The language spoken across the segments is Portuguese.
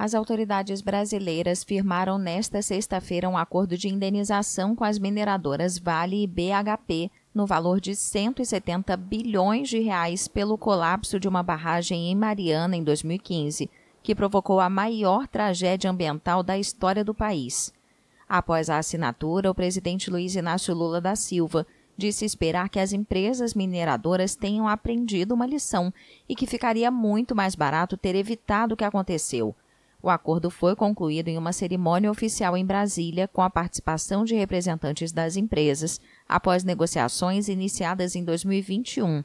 As autoridades brasileiras firmaram nesta sexta-feira um acordo de indenização com as mineradoras Vale e BHP no valor de 170 bilhões de reais pelo colapso de uma barragem em Mariana em 2015, que provocou a maior tragédia ambiental da história do país. Após a assinatura, o presidente Luiz Inácio Lula da Silva disse esperar que as empresas mineradoras tenham aprendido uma lição e que ficaria muito mais barato ter evitado o que aconteceu o acordo foi concluído em uma cerimônia oficial em Brasília, com a participação de representantes das empresas, após negociações iniciadas em 2021.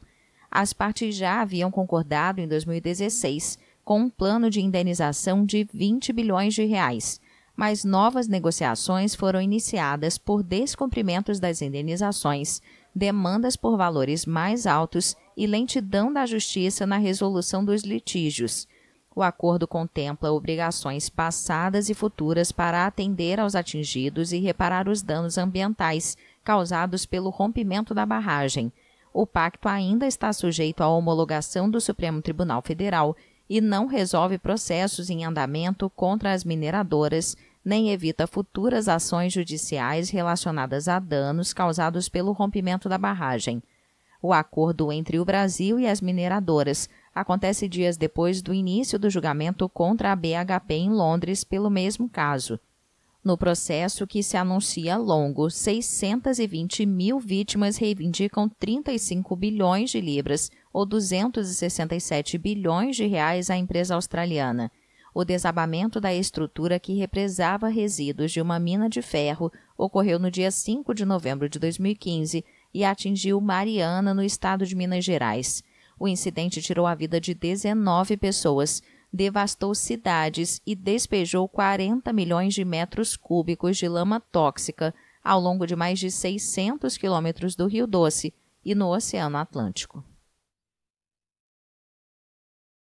As partes já haviam concordado em 2016 com um plano de indenização de 20 bilhões de reais, mas novas negociações foram iniciadas por descumprimentos das indenizações, demandas por valores mais altos e lentidão da justiça na resolução dos litígios. O acordo contempla obrigações passadas e futuras para atender aos atingidos e reparar os danos ambientais causados pelo rompimento da barragem. O pacto ainda está sujeito à homologação do Supremo Tribunal Federal e não resolve processos em andamento contra as mineradoras, nem evita futuras ações judiciais relacionadas a danos causados pelo rompimento da barragem. O acordo entre o Brasil e as mineradoras acontece dias depois do início do julgamento contra a BHP em Londres pelo mesmo caso. No processo que se anuncia longo, 620 mil vítimas reivindicam 35 bilhões de libras ou 267 bilhões de reais à empresa australiana. O desabamento da estrutura que represava resíduos de uma mina de ferro ocorreu no dia 5 de novembro de 2015 e atingiu Mariana, no estado de Minas Gerais. O incidente tirou a vida de 19 pessoas, devastou cidades e despejou 40 milhões de metros cúbicos de lama tóxica ao longo de mais de 600 quilômetros do Rio Doce e no Oceano Atlântico.